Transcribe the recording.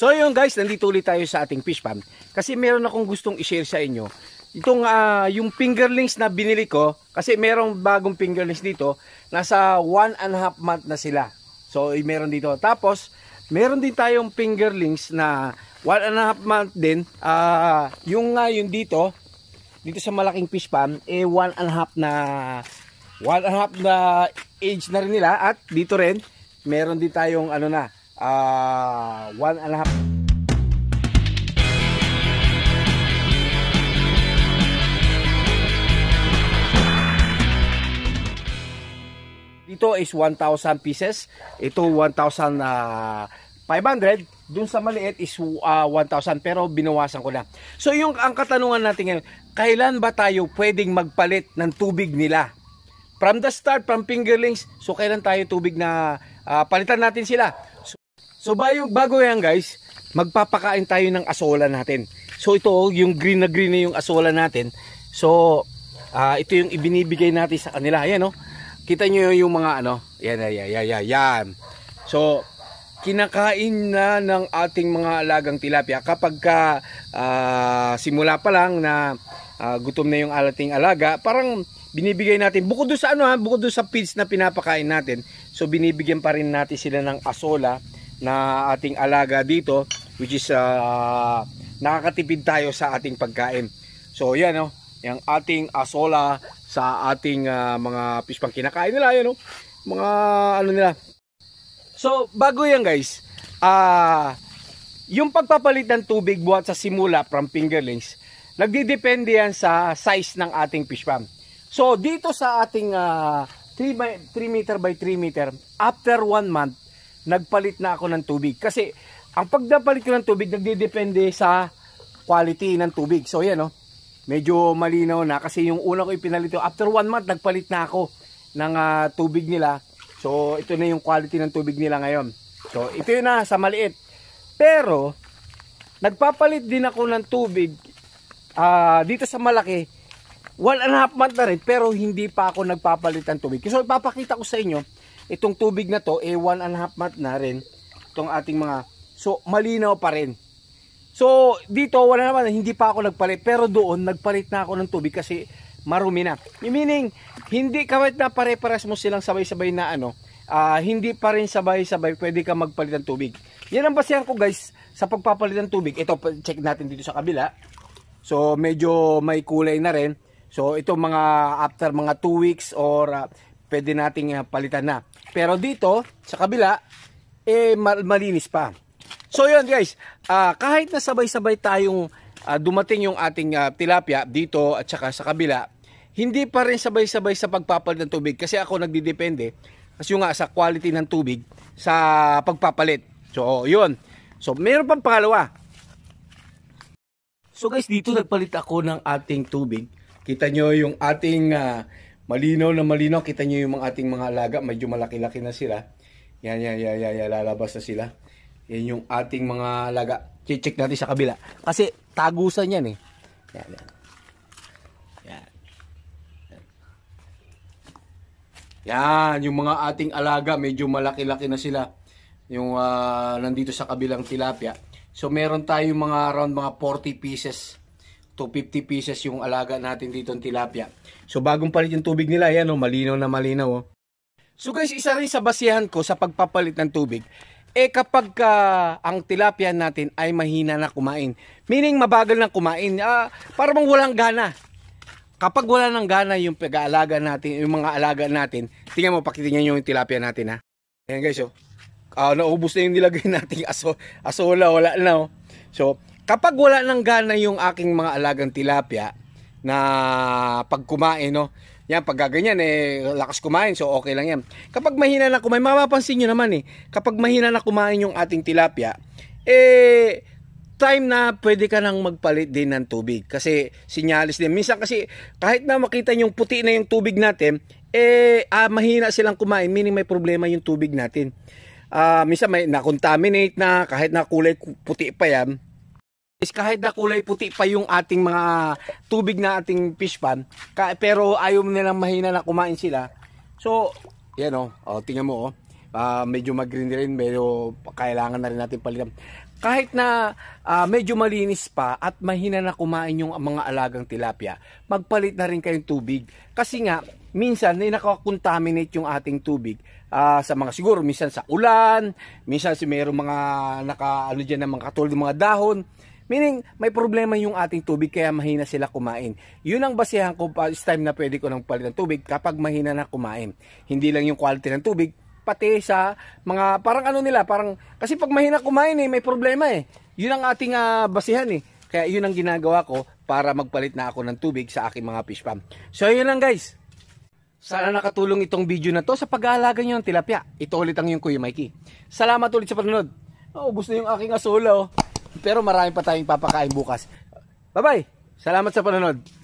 So yun guys, nandito ulit tayo sa ating fish farm. Kasi meron akong gustong i-share sa inyo. Itong uh, yung fingerlings na binili ko, kasi merong bagong fingerlings dito, nasa 1 and a half month na sila. So eh, meron dito. Tapos, meron din tayong fingerlings na 1 and a half month din. Uh, yung nga uh, yung dito, dito sa malaking fish farm, eh 1 and a half na 1 and a half na age na rin nila. At dito rin, meron din tayong ano na, uh, one and a half Dito is 1,000 pieces. Ito 1,500. Ah, Doon sa maliit is uh, ah, 1,000 pero binawasan ko na. So yung ang katanungan natin ngayon, kailan ba tayo pwedeng magpalit ng tubig nila? From the start, from fingerlings, so kailan tayo tubig na uh, palitan natin sila? So, So bayo, bago yan guys, magpapakain tayo ng asola natin. So ito yung green na green na yung asola natin. So uh, ito yung ibinibigay natin sa kanila. Ayan no. Kita nyo yung mga ano. Yan, yan, yan, yan, yan. So kinakain na ng ating mga alagang tilapia kapag ka uh, simula pa lang na uh, gutom na yung ating alaga, parang binibigay natin bukod doon sa ano ha, bukod doon sa feeds na pinapakain natin. So binibigyan pa rin natin sila ng asola na ating alaga dito which is uh, nakakatipid tayo sa ating pagkain. So yan no, yung ating asola sa ating uh, mga pang kinakain nila yan no. Mga ano nila. So bago yan guys, ah uh, yung pagpapalit ng tubig buhat sa simula from fingerlings, nagdidepende yan sa size ng ating fish farm. So dito sa ating uh, ah, 3, by, 3 meter by 3 meter, after 1 month, nagpalit na ako ng tubig. Kasi, ang pagdapalit ko ng tubig, nagdidepende sa quality ng tubig. So, yan, no? Medyo malinaw na kasi yung una ko ipinalit, after one month, nagpalit na ako ng uh, tubig nila. So, ito na yung quality ng tubig nila ngayon. So, ito yun na sa maliit. Pero, nagpapalit din ako ng tubig uh, dito sa malaki. One and a half month na rin, pero hindi pa ako nagpapalit ng tubig. So, ipapakita ko sa inyo itong tubig na to, eh one and a half month na rin itong ating mga, so malinaw pa rin. So dito wala naman, hindi pa ako nagpalit pero doon nagpalit na ako ng tubig kasi marumi na. meaning, hindi kahit na pare-pares mo silang sabay-sabay na ano, uh, hindi pa rin sabay-sabay pwede ka magpalit ng tubig. Yan ang basehan ko guys sa pagpapalit ng tubig. Ito, check natin dito sa kabila. So medyo may kulay na rin. So ito mga after mga 2 weeks or uh, pwede nating uh, palitan na. Pero dito, sa kabila, eh malinis pa. So yun guys, uh, kahit na sabay-sabay tayong uh, dumating yung ating uh, tilapia dito at saka sa kabila, hindi pa rin sabay-sabay sa pagpapalit ng tubig kasi ako nagdidepende kasi yung nga sa quality ng tubig sa pagpapalit. So oh, yun. So meron pang pangalawa. So guys, dito nagpalit ako ng ating tubig. Kita nyo yung ating uh, Malinaw na malinaw. Kita nyo yung mga ating mga alaga. Medyo malaki-laki na sila. Yan, yan, yan, yan, yan. Lalabas na sila. Yan yung ating mga alaga. Check natin sa kabila. Kasi tagusan yan eh. Yan, yan. Yan. yung mga ating alaga. Medyo malaki-laki na sila. Yung uh, nandito sa kabilang tilapia. So meron tayong mga around mga 40 pieces 250 pieces yung alaga natin dito ng tilapia. So bagong palit yung tubig nila, ayan oh, malinaw na malinaw oh. So guys, isa rin sa basihan ko sa pagpapalit ng tubig, eh kapag uh, ang tilapia natin ay mahina na kumain. Meaning mabagal na kumain, uh, para bang walang gana. Kapag wala ng gana yung pag-aalaga natin, yung mga alaga natin, tingnan mo, pakitingnan nyo yung tilapia natin ha. Ayan guys oh. Uh, naubos na yung nilagay nating aso, asola, wala na oh. So, kapag wala nang gana yung aking mga alagang tilapia na pag kumain, no? Yan, pag ganyan, eh, lakas kumain, so okay lang yan. Kapag mahina na kumain, mapapansin nyo naman eh, kapag mahina na kumain yung ating tilapia, eh, time na pwede ka nang magpalit din ng tubig. Kasi sinyalis din. Minsan kasi kahit na makita yung puti na yung tubig natin, eh ah, mahina silang kumain, meaning may problema yung tubig natin. Ah, minsan may na-contaminate na kahit na kulay puti pa yan, is kahit na kulay puti pa yung ating mga tubig na ating fish pan, ka, pero ayaw nilang mahina na kumain sila. So, yan o, oh, oh, tingnan mo o. Oh. Uh, medyo magreen green rin, medyo kailangan na rin natin palitan. Kahit na uh, medyo malinis pa at mahina na kumain yung mga alagang tilapia, magpalit na rin kayong tubig. Kasi nga, minsan na nakakontaminate yung ating tubig uh, sa mga siguro minsan sa ulan, minsan si mayroong mga naka ano diyan ng mga katulad ng mga dahon. Meaning, may problema yung ating tubig kaya mahina sila kumain. Yun ang basihan ko pa time na pwede ko ng palitan tubig kapag mahina na kumain. Hindi lang yung quality ng tubig, pati sa mga parang ano nila, parang kasi pag mahina kumain eh, may problema eh. Yun ang ating uh, ah, basihan eh. Kaya yun ang ginagawa ko para magpalit na ako ng tubig sa aking mga fish farm. So yun lang guys. Sana nakatulong itong video na to sa pag-aalaga nyo ng tilapia. Ito ulit ang yung Kuya Mikey. Salamat ulit sa panonood. Oh, ubus na yung aking asola oh. Pero marami pa tayong papakain bukas. Bye-bye! Salamat sa panonood.